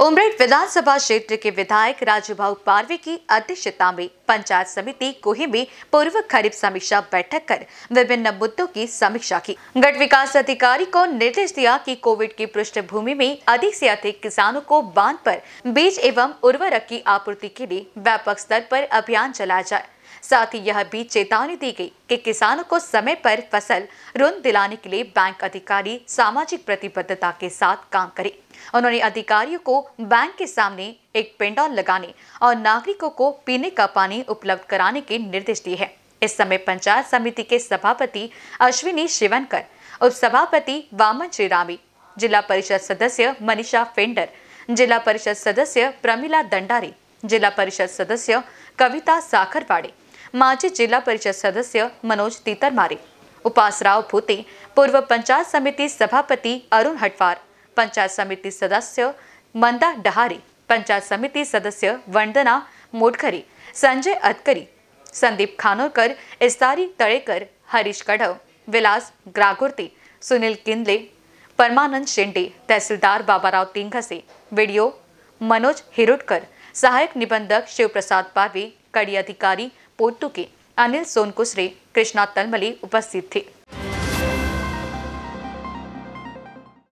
उमरेड विधानसभा क्षेत्र के विधायक राजू भाऊ पारवे की अध्यक्षता में पंचायत समिति कोहे में पूर्व खरीफ समीक्षा बैठक कर विभिन्न मुद्दों की समीक्षा की गट विकास अधिकारी को निर्देश दिया कि कोविड की पृष्ठभूमि में अधिक से अधिक किसानों को बांध पर बीज एवं उर्वरक की आपूर्ति के लिए व्यापक स्तर पर अभियान चलाया जाए साथ ही यह भी चेतावनी दी गई कि किसानों को समय पर फसल ऋण दिलाने के लिए बैंक अधिकारी सामाजिक प्रतिबद्धता के साथ काम करें उन्होंने अधिकारियों को बैंक के सामने एक पेंडॉल लगाने और नागरिकों को पीने का पानी उपलब्ध कराने के निर्देश दिए हैं इस समय पंचायत समिति के सभापति अश्विनी शिवनकर उप सभापति वामन श्रीरामी जिला परिषद सदस्य मनीषा फेंडर जिला परिषद सदस्य प्रमिला दंडारी जिला परिषद सदस्य कविता साखरवाड़े माजी जिल्हा परिषद सदस्य मनोज तितरमारे उपासराव भूते पूर्व पंचायत समिती सभापती अरुण हटवार पंचायत समिती सदस्य मंदा डहारे पंचायत समिती सदस्य वंदना मोटखरे संजय अतकरी संदीप खानोरकर इस्तारी तळेकर हरीश कढव विलास ग्रागुर्ते सुनील किंदले परमानंद शेंडे तहसीलदार बाबाराव तिंघसे व्हिडिओ मनोज हिरोडकर सहायक निबंधक शिवप्रसाद पारवे कडी अधिकारी पोट्टू की अनिल सोनकुसरे कृष्णा तलमली उपस्थित थे